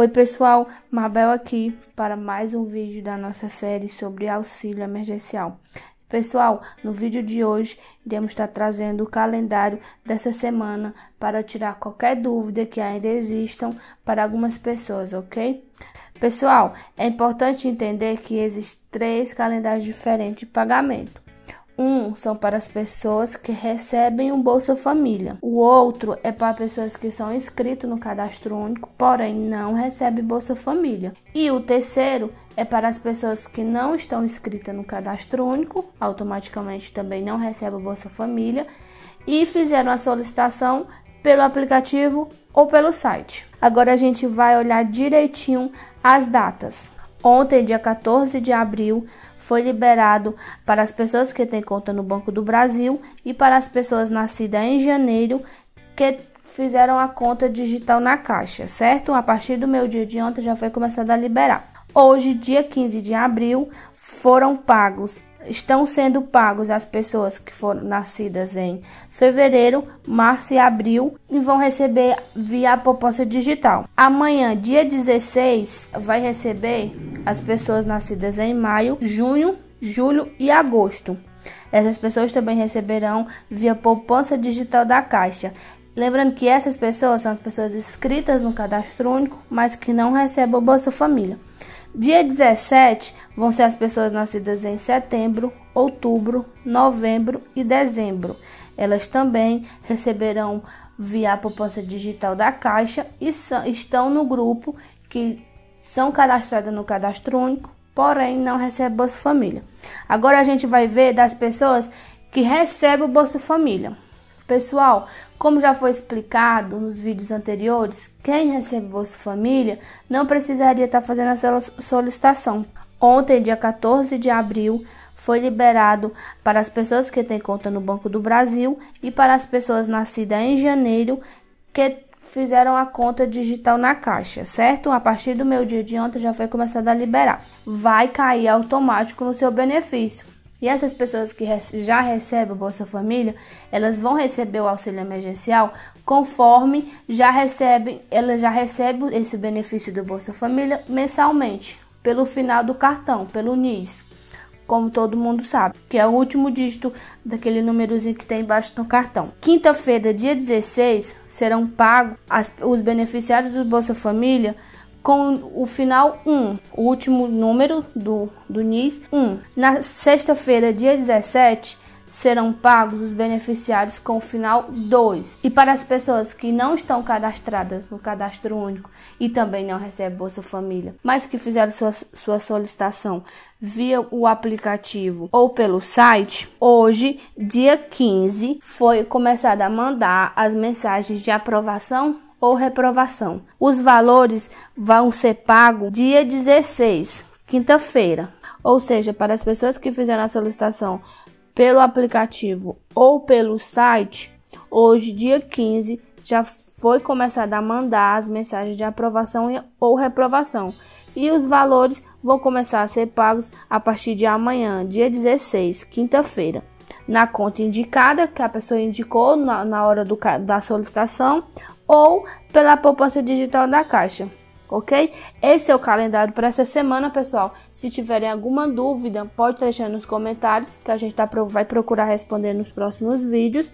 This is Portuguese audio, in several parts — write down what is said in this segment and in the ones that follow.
Oi pessoal, Mabel aqui para mais um vídeo da nossa série sobre auxílio emergencial. Pessoal, no vídeo de hoje iremos estar trazendo o calendário dessa semana para tirar qualquer dúvida que ainda existam para algumas pessoas, ok? Pessoal, é importante entender que existem três calendários diferentes de pagamento. Um são para as pessoas que recebem o um Bolsa Família. O outro é para pessoas que são inscritas no cadastro único, porém não recebem Bolsa Família. E o terceiro é para as pessoas que não estão inscritas no cadastro único, automaticamente também não recebem Bolsa Família e fizeram a solicitação pelo aplicativo ou pelo site. Agora a gente vai olhar direitinho as datas. Ontem, dia 14 de abril, foi liberado para as pessoas que têm conta no Banco do Brasil e para as pessoas nascidas em janeiro que fizeram a conta digital na Caixa, certo? A partir do meu dia de ontem já foi começado a liberar. Hoje, dia 15 de abril, foram pagos, estão sendo pagos as pessoas que foram nascidas em fevereiro, março e abril e vão receber via proposta digital. Amanhã, dia 16, vai receber as pessoas nascidas em maio, junho, julho e agosto. Essas pessoas também receberão via poupança digital da Caixa. Lembrando que essas pessoas são as pessoas inscritas no cadastro único, mas que não recebem o Bolsa Família. Dia 17 vão ser as pessoas nascidas em setembro, outubro, novembro e dezembro. Elas também receberão via poupança digital da Caixa e estão no grupo que são cadastradas no cadastro único, porém não recebem Bolsa Família. Agora a gente vai ver das pessoas que recebem o Bolsa Família. Pessoal, como já foi explicado nos vídeos anteriores, quem recebe Bolsa Família não precisaria estar fazendo essa solicitação. Ontem, dia 14 de abril, foi liberado para as pessoas que têm conta no Banco do Brasil e para as pessoas nascidas em janeiro que fizeram a conta digital na caixa, certo? A partir do meu dia de ontem já foi começado a liberar. Vai cair automático no seu benefício. E essas pessoas que já recebem o Bolsa Família, elas vão receber o auxílio emergencial conforme já recebem, elas já recebem esse benefício do Bolsa Família mensalmente, pelo final do cartão, pelo NIS como todo mundo sabe, que é o último dígito daquele númerozinho que tem embaixo no cartão. Quinta-feira, dia 16, serão pagos os beneficiários do Bolsa Família com o final 1, o último número do, do NIS 1. Na sexta-feira, dia 17, serão pagos os beneficiários com o final 2. E para as pessoas que não estão cadastradas no cadastro único e também não recebem Bolsa Família, mas que fizeram sua, sua solicitação via o aplicativo ou pelo site, hoje, dia 15, foi começada a mandar as mensagens de aprovação ou reprovação. Os valores vão ser pagos dia 16, quinta-feira. Ou seja, para as pessoas que fizeram a solicitação pelo aplicativo ou pelo site, hoje, dia 15, já foi começada a mandar as mensagens de aprovação ou reprovação. E os valores vão começar a ser pagos a partir de amanhã, dia 16, quinta-feira, na conta indicada, que a pessoa indicou na, na hora do, da solicitação, ou pela poupança digital da Caixa ok? Esse é o calendário para essa semana, pessoal. Se tiverem alguma dúvida, pode deixar nos comentários que a gente tá, vai procurar responder nos próximos vídeos.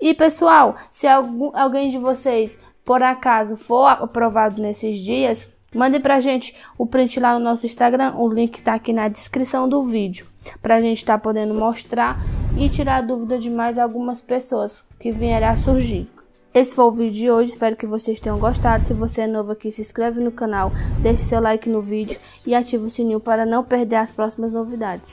E pessoal, se algum, alguém de vocês por acaso for aprovado nesses dias, mande pra gente o print lá no nosso Instagram, o link tá aqui na descrição do vídeo, pra gente estar tá podendo mostrar e tirar dúvida de mais algumas pessoas que vierem a surgir. Esse foi o vídeo de hoje, espero que vocês tenham gostado. Se você é novo aqui, se inscreve no canal, deixe seu like no vídeo e ative o sininho para não perder as próximas novidades.